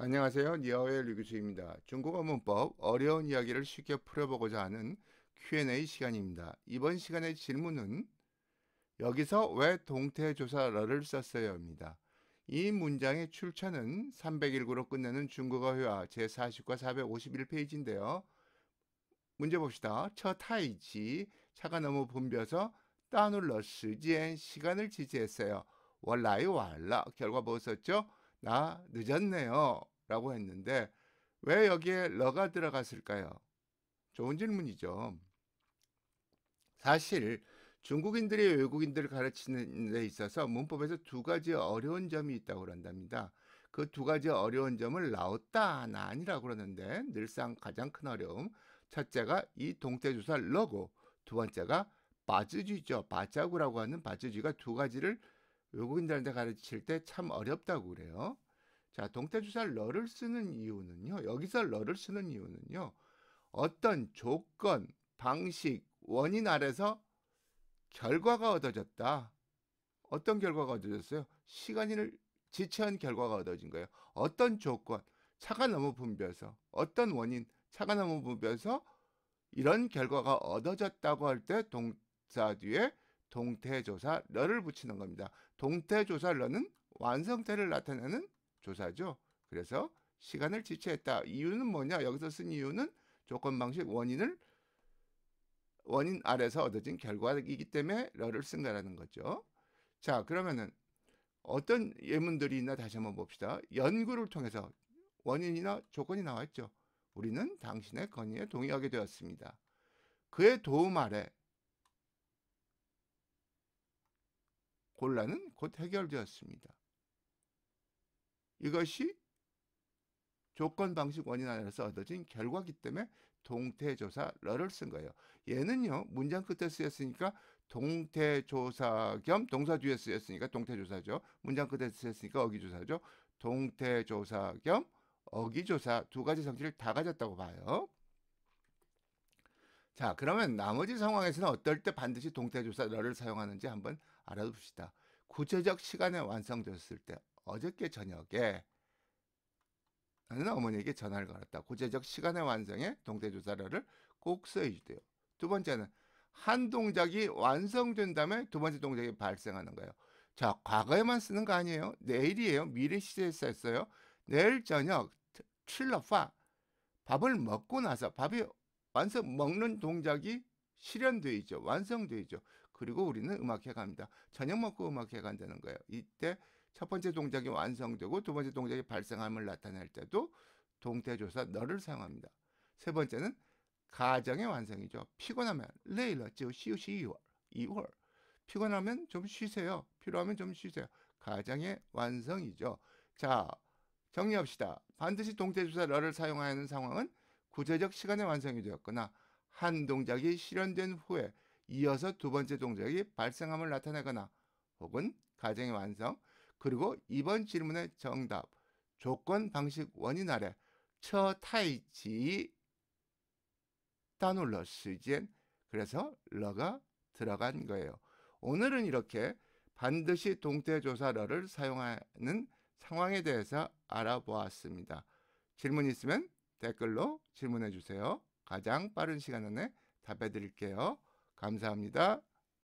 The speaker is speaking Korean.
안녕하세요. 니아오의 류교수입니다. 중국어 문법 어려운 이야기를 쉽게 풀어보고자 하는 Q&A 시간입니다. 이번 시간의 질문은 여기서 왜동태조사를 썼어요입니다. 이 문장의 출처는 301구로 끝내는 중국어 회화 제40과 451페이지인데요. 문제 봅시다. 첫 타이지 차가 너무 붐벼서 따눌러 시간 시간을 지지했어요. 원라이 왈라 결과 보셨죠? 뭐나 늦었네요. 라고 했는데 왜 여기에 러가 들어갔을까요? 좋은 질문이죠. 사실 중국인들이 외국인들을 가르치는 데 있어서 문법에서 두 가지 어려운 점이 있다고 그런답니다. 그 두 가지 어려운 점을 나왔다 나 아니라고 그러는데 늘상 가장 큰 어려움 첫째가 이 동태주사 러고 두 번째가 바즈쥐죠. 바자구라고 하는 바즈쥐가 두 가지를 외국인들한테 가르칠 때 참 어렵다고 그래요. 자, 동태주사 러를 쓰는 이유는요. 여기서 러를 쓰는 이유는요. 어떤 조건, 방식, 원인 아래서 결과가 얻어졌다. 어떤 결과가 얻어졌어요? 시간을 지체한 결과가 얻어진 거예요. 어떤 조건, 차가 너무 붐벼서, 어떤 원인, 차가 너무 붐벼서 이런 결과가 얻어졌다고 할 때 동사 뒤에 동태조사 러를 붙이는 겁니다. 동태조사 러는 완성태를 나타내는 조사죠. 그래서 시간을 지체했다. 이유는 뭐냐? 여기서 쓴 이유는 조건 방식 원인을 원인 아래서 얻어진 결과이기 때문에 러를 쓴 거라는 거죠. 자, 그러면은 어떤 예문들이 있나 다시 한번 봅시다. 연구를 통해서 원인이나 조건이 나왔죠. 우리는 당신의 건의에 동의하게 되었습니다. 그의 도움 아래 곤란은 곧 해결되었습니다. 이것이 조건 방식 원인 안에서 얻어진 결과기 때문에 동태조사 러를 쓴 거예요. 얘는요 문장 끝에 쓰였으니까 동태조사 겸 동사 뒤에 쓰였으니까 동태조사죠. 문장 끝에 쓰였으니까 어기조사죠. 동태조사 겸 어기조사 두 가지 성질을 다 가졌다고 봐요. 자 그러면 나머지 상황에서는 어떨 때 반드시 동태조사 러를 사용하는지 한번 알아둡시다. 구체적 시간에 완성되었을 때 어저께 저녁에 나는 어머니에게 전화를 걸었다. 구체적 시간에완성해 동태조사료를 꼭 써주세요. 두 번째는 한 동작이 완성된 다음에 두 번째 동작이 발생하는 거예요. 자, 과거에만 쓰는 거 아니에요. 내일이에요. 미래 시제에 썼어요. 내일 저녁 칠러파 밥을 먹고 나서 밥이 완성 먹는 동작이 실현되죠. 완성되죠. 그리고 우리는 음악회 갑니다. 저녁 먹고 음악회 간다는 거예요. 이때 첫 번째 동작이 완성되고 두 번째 동작이 발생함을 나타낼 때도 동태조사 너를 사용합니다. 세 번째는 가정의 완성이죠. 피곤하면 레일러 쯔 시우시이월 피곤하면 좀 쉬세요. 필요하면 좀 쉬세요. 가정의 완성이죠. 자 정리합시다. 반드시 동태조사 너를 사용하는 상황은 구체적 시간의 완성이 되었거나 한 동작이 실현된 후에 이어서 두 번째 동작이 발생함을 나타내거나 혹은 가정의 완성 그리고 이번 질문의 정답 조건 방식 원인 아래 처타이지따눌러시젠 그래서 러가 들어간 거예요. 오늘은 이렇게 반드시 동태조사러를 사용하는 상황에 대해서 알아보았습니다. 질문 있으면 댓글로 질문해 주세요. 가장 빠른 시간 안에 답해 드릴게요. 감사합니다.